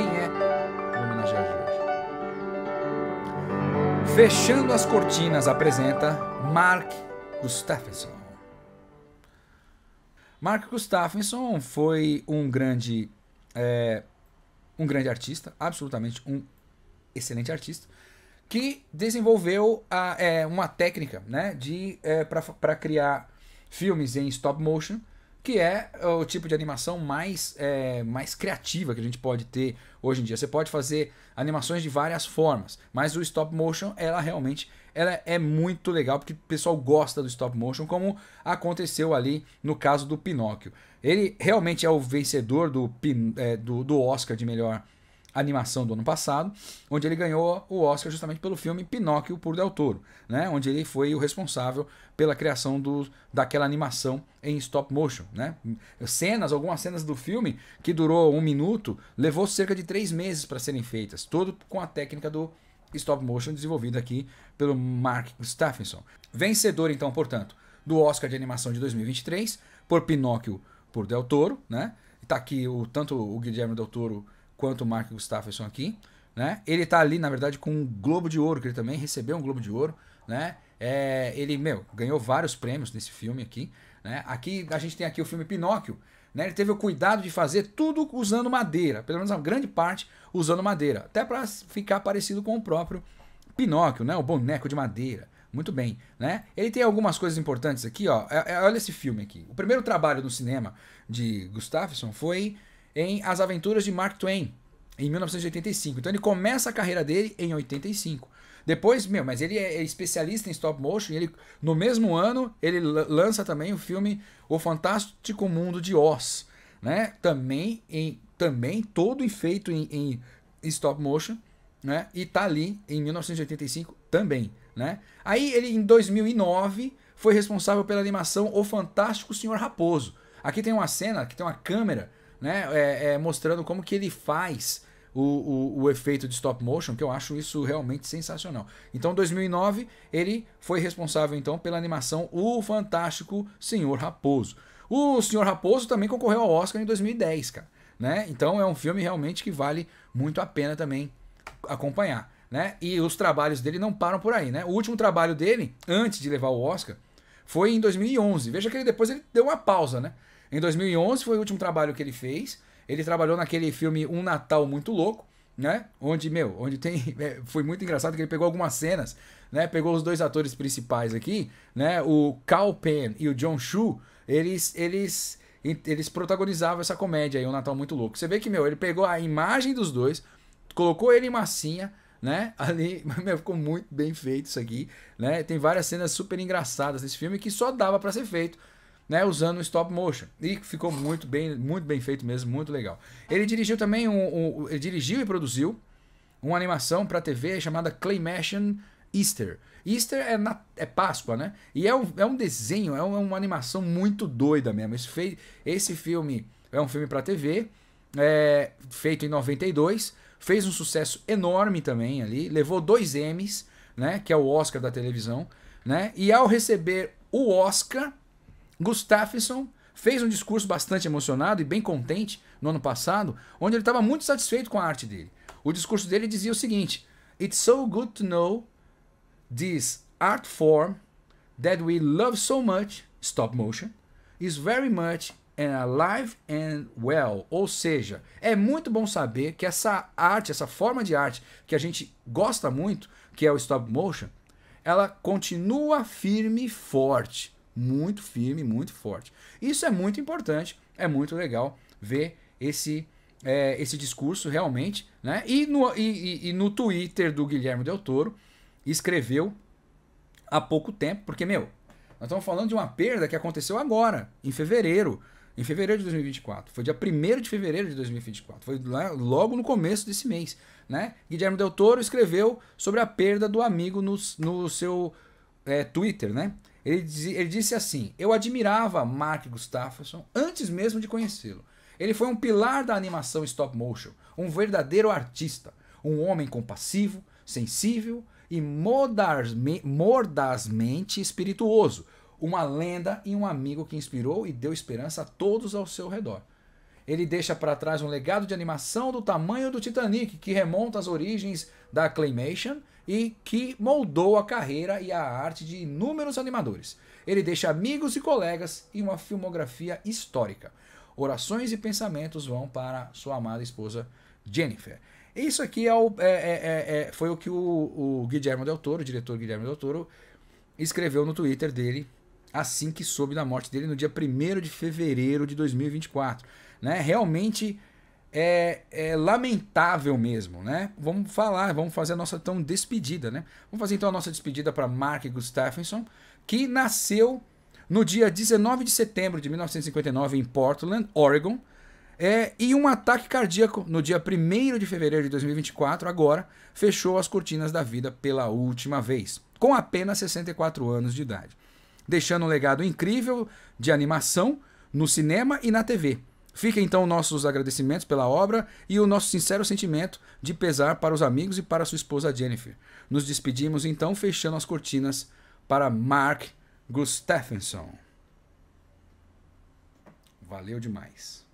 quem é o homenageado de hoje. Fechando as cortinas, apresenta Mark Gustafsson. Mark Gustafsson foi um grande, é, um grande artista, absolutamente um excelente artista, que desenvolveu a, é, uma técnica né, de é, para criar filmes em stop motion que é, é o tipo de animação mais, é, mais criativa que a gente pode ter hoje em dia. Você pode fazer animações de várias formas, mas o stop motion, ela realmente ela é muito legal, porque o pessoal gosta do stop motion, como aconteceu ali no caso do Pinóquio. Ele realmente é o vencedor do, é, do, do Oscar de melhor animação do ano passado, onde ele ganhou o Oscar justamente pelo filme Pinóquio por Del Toro, né? onde ele foi o responsável pela criação do, daquela animação em stop motion. Né? Cenas, algumas cenas do filme que durou um minuto, levou cerca de três meses para serem feitas, todo com a técnica do stop motion desenvolvida aqui pelo Mark Stephenson. Vencedor então, portanto, do Oscar de animação de 2023 por Pinóquio por Del Toro, né? Tá aqui o tanto o Guilherme Del Toro quanto o Mark Gustafsson aqui. Né? Ele está ali, na verdade, com um Globo de Ouro, que ele também recebeu um Globo de Ouro. Né? É, ele, meu, ganhou vários prêmios nesse filme aqui. Né? Aqui a gente tem aqui o filme Pinóquio. Né? Ele teve o cuidado de fazer tudo usando madeira, pelo menos uma grande parte usando madeira, até para ficar parecido com o próprio Pinóquio, né? O boneco de madeira. Muito bem, né? Ele tem algumas coisas importantes aqui, ó. É, é, olha esse filme aqui. O primeiro trabalho no cinema de Gustafsson foi em As Aventuras de Mark Twain, em 1985. Então ele começa a carreira dele em 85. Depois, meu, mas é, ele é especialista em stop motion. ele, no mesmo ano, ele lança também o filme O Fantástico Mundo de Oz, né? Também em também todo feito em, em, stop motion, né? E tá ali em 1985 também, né? Aí ele em 2009 foi responsável pela animação O Fantástico Senhor Raposo. Aqui tem uma cena que tem uma câmera né? É, é, mostrando como que ele faz o, o, o, efeito de stop motion, que eu acho isso realmente sensacional. Então, 2009, ele foi responsável então pela animação O Fantástico Senhor Raposo. O Senhor Raposo também concorreu ao Oscar em 2010, cara. Né? Então é um filme realmente que vale muito a pena também acompanhar. Né? E os trabalhos dele não param por aí, né? O último trabalho dele, antes de levar o Oscar, foi em 2011. Veja que ele, depois ele deu uma pausa, né? Em 2011 foi o último trabalho que ele fez. Ele trabalhou naquele filme Um Natal Muito Louco, né? Onde, meu, onde tem. É, foi muito engraçado que ele pegou algumas cenas, né? Pegou os dois atores principais aqui, né? O Cal Penn e o John Chu. Eles, eles, eles protagonizavam essa comédia aí, Um Natal Muito Louco. Você vê que, meu, ele pegou a imagem dos dois, colocou ele em massinha, né? Ali, meu, ficou muito bem feito isso aqui, né? Tem várias cenas super engraçadas nesse filme que só dava para ser feito né, usando stop motion. E ficou muito bem, muito bem feito mesmo, muito legal. Ele dirigiu também um, um ele dirigiu e produziu uma animação para TV chamada Claymation Easter. Easter é, na, é Páscoa, né? E é um, é um desenho, é, um, é uma animação muito doida mesmo. Esse, fei, esse filme é um filme para TV, é, feito em 92, fez um sucesso enorme também ali, levou dois M's, né? Que é o Oscar da televisão, né? E ao receber o Oscar, Gustafsson fez um discurso bastante emocionado e bem contente no ano passado, onde ele estava muito satisfeito com a arte dele. O discurso dele dizia o seguinte: It's so good to know this art form that we love so much, stop motion, is very much alive and well. Ou seja, é muito bom saber que essa arte, essa forma de arte que a gente gosta muito, que é o stop motion, ela continua firme e forte muito firme, muito forte. Isso é muito importante, é muito legal ver esse é, esse discurso realmente, né? E no, e, e no Twitter do Guilherme Del Toro escreveu há pouco tempo, porque meu, nós estamos falando de uma perda que aconteceu agora, em fevereiro, em fevereiro de 2024. Foi dia 1 de fevereiro de 2024. Foi logo no começo desse mês. Né? Guilherme Del Toro escreveu sobre a perda do amigo no, no seu é, Twitter. Né? Ele, diz, ele disse assim: Eu admirava Mark Gustafsson antes mesmo de conhecê-lo. Ele foi um pilar da animação stop motion, um verdadeiro artista, um homem compassivo, sensível e mordazmente espirituoso, uma lenda e um amigo que inspirou e deu esperança a todos ao seu redor. Ele deixa para trás um legado de animação do tamanho do Titanic, que remonta às origens da Claymation e que moldou a carreira e a arte de inúmeros animadores. Ele deixa amigos e colegas e uma filmografia histórica. Orações e pensamentos vão para sua amada esposa Jennifer. Isso aqui é o, é, é, é, é foi o que o, o Del Toro, o diretor Guilherme Del Toro, escreveu no Twitter dele assim que soube da morte dele no dia 1 de fevereiro de 2024. Né? Realmente é, é, lamentável mesmo, né? Vamos falar, vamos fazer a nossa tão despedida, né? Vamos fazer então a nossa despedida para Mark Gustafsson, que nasceu no dia 19 de setembro de 1959 em Portland, Oregon, é, e um ataque cardíaco no dia 1 de fevereiro de 2024, agora, fechou as cortinas da vida pela última vez, com apenas 64 anos de idade, deixando um legado incrível de animação no cinema e na TV Fica então nossos agradecimentos pela obra e o nosso sincero sentimento de pesar para os amigos e para sua esposa Jennifer. Nos despedimos então fechando as cortinas para Mark Gustafsson. Valeu demais.